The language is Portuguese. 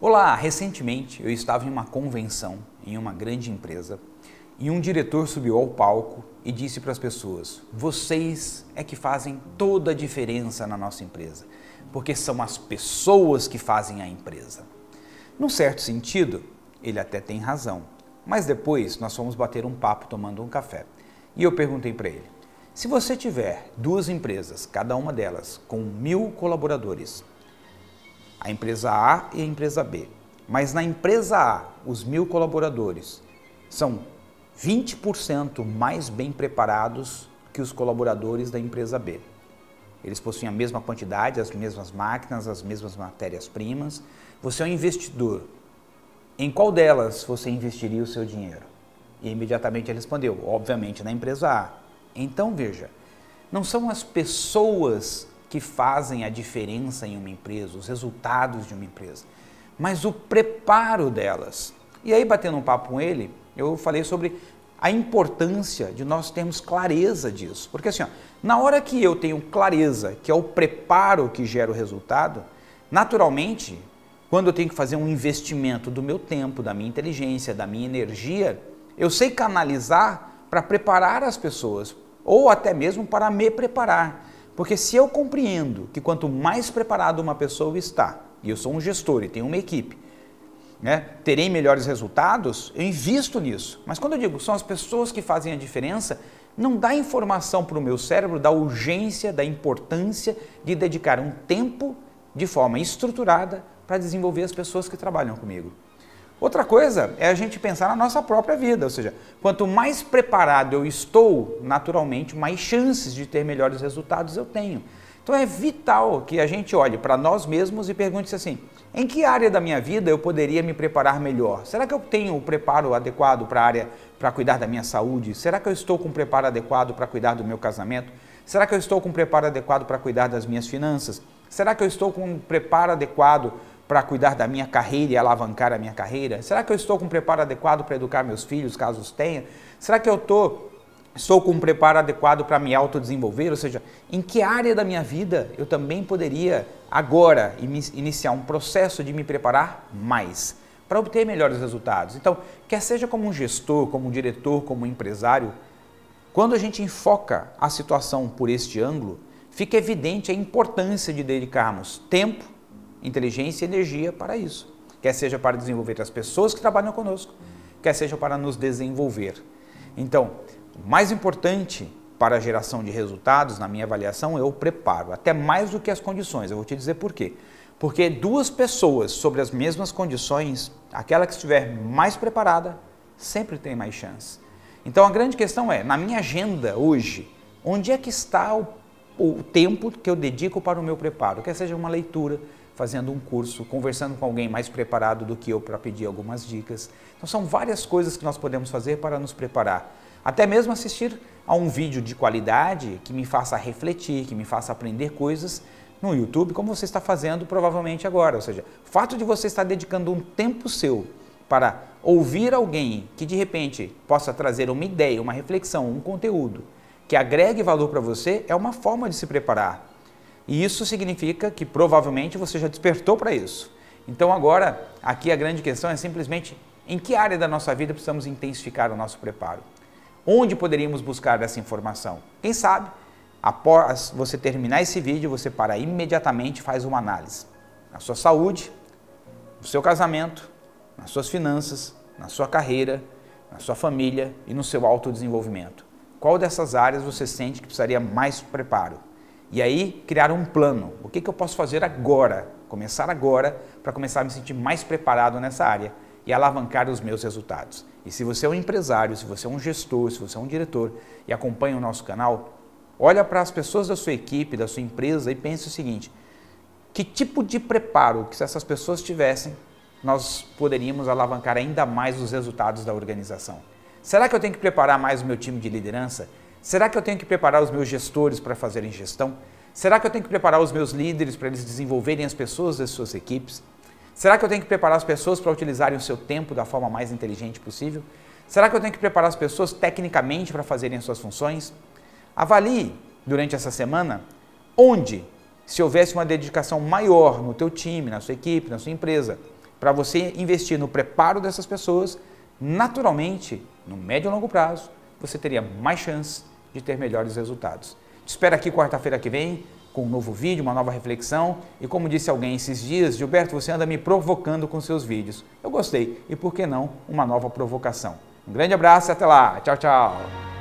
Olá, recentemente eu estava em uma convenção em uma grande empresa e um diretor subiu ao palco e disse para as pessoas: Vocês é que fazem toda a diferença na nossa empresa, porque são as pessoas que fazem a empresa. Num certo sentido, ele até tem razão, mas depois nós fomos bater um papo tomando um café e eu perguntei para ele: Se você tiver duas empresas, cada uma delas com mil colaboradores, a empresa A e a empresa B. Mas na empresa A, os mil colaboradores são 20% mais bem preparados que os colaboradores da empresa B. Eles possuem a mesma quantidade, as mesmas máquinas, as mesmas matérias-primas. Você é um investidor. Em qual delas você investiria o seu dinheiro? E imediatamente ele respondeu: obviamente na empresa A. Então veja, não são as pessoas que fazem a diferença em uma empresa, os resultados de uma empresa, mas o preparo delas. E aí, batendo um papo com ele, eu falei sobre a importância de nós termos clareza disso. Porque assim, ó, na hora que eu tenho clareza, que é o preparo que gera o resultado, naturalmente, quando eu tenho que fazer um investimento do meu tempo, da minha inteligência, da minha energia, eu sei canalizar para preparar as pessoas, ou até mesmo para me preparar. Porque se eu compreendo que quanto mais preparado uma pessoa está, e eu sou um gestor e tenho uma equipe, né, terei melhores resultados, eu invisto nisso. Mas quando eu digo são as pessoas que fazem a diferença, não dá informação para o meu cérebro da urgência, da importância de dedicar um tempo de forma estruturada para desenvolver as pessoas que trabalham comigo. Outra coisa é a gente pensar na nossa própria vida, ou seja, quanto mais preparado eu estou, naturalmente, mais chances de ter melhores resultados eu tenho. Então é vital que a gente olhe para nós mesmos e pergunte-se assim: em que área da minha vida eu poderia me preparar melhor? Será que eu tenho o preparo adequado para a área para cuidar da minha saúde? Será que eu estou com o preparo adequado para cuidar do meu casamento? Será que eu estou com o preparo adequado para cuidar das minhas finanças? Será que eu estou com o preparo adequado para cuidar da minha carreira e alavancar a minha carreira? Será que eu estou com o preparo adequado para educar meus filhos, caso os tenha? Será que eu estou estou com o preparo adequado para me autodesenvolver? Ou seja, em que área da minha vida eu também poderia agora iniciar um processo de me preparar mais para obter melhores resultados? Então, quer seja como um gestor, como um diretor, como um empresário, quando a gente enfoca a situação por este ângulo, fica evidente a importância de dedicarmos tempo, inteligência e energia para isso. Quer seja para desenvolver as pessoas que trabalham conosco, quer seja para nos desenvolver. Então, o mais importante para a geração de resultados, na minha avaliação, é o preparo, até mais do que as condições. Eu vou te dizer por quê. Porque duas pessoas sobre as mesmas condições, aquela que estiver mais preparada sempre tem mais chance. Então a grande questão é, na minha agenda hoje, onde é que está o, o tempo que eu dedico para o meu preparo? Quer seja uma leitura, fazendo um curso, conversando com alguém mais preparado do que eu para pedir algumas dicas. Então são várias coisas que nós podemos fazer para nos preparar. Até mesmo assistir a um vídeo de qualidade que me faça refletir, que me faça aprender coisas no YouTube, como você está fazendo provavelmente agora. Ou seja, o fato de você estar dedicando um tempo seu para ouvir alguém que de repente possa trazer uma ideia, uma reflexão, um conteúdo que agregue valor para você é uma forma de se preparar. E isso significa que provavelmente você já despertou para isso. Então agora, aqui a grande questão é simplesmente em que área da nossa vida precisamos intensificar o nosso preparo? Onde poderíamos buscar essa informação? Quem sabe, após você terminar esse vídeo, você para imediatamente faz uma análise. Na sua saúde, no seu casamento, nas suas finanças, na sua carreira, na sua família e no seu autodesenvolvimento. Qual dessas áreas você sente que precisaria mais preparo? E aí criaram um plano. O que, que eu posso fazer agora? Começar agora para começar a me sentir mais preparado nessa área e alavancar os meus resultados. E se você é um empresário, se você é um gestor, se você é um diretor e acompanha o nosso canal, olha para as pessoas da sua equipe, da sua empresa e pense o seguinte: que tipo de preparo que se essas pessoas tivessem, nós poderíamos alavancar ainda mais os resultados da organização? Será que eu tenho que preparar mais o meu time de liderança? Será que eu tenho que preparar os meus gestores para fazerem gestão? Será que eu tenho que preparar os meus líderes para eles desenvolverem as pessoas das suas equipes? Será que eu tenho que preparar as pessoas para utilizarem o seu tempo da forma mais inteligente possível? Será que eu tenho que preparar as pessoas tecnicamente para fazerem as suas funções? Avalie durante essa semana onde, se houvesse uma dedicação maior no teu time, na sua equipe, na sua empresa, para você investir no preparo dessas pessoas, naturalmente, no médio e longo prazo, você teria mais chance de ter melhores resultados. Te espero aqui quarta-feira que vem com um novo vídeo, uma nova reflexão. E como disse alguém esses dias, Gilberto, você anda me provocando com seus vídeos. Eu gostei e por que não uma nova provocação? Um grande abraço e até lá. Tchau, tchau.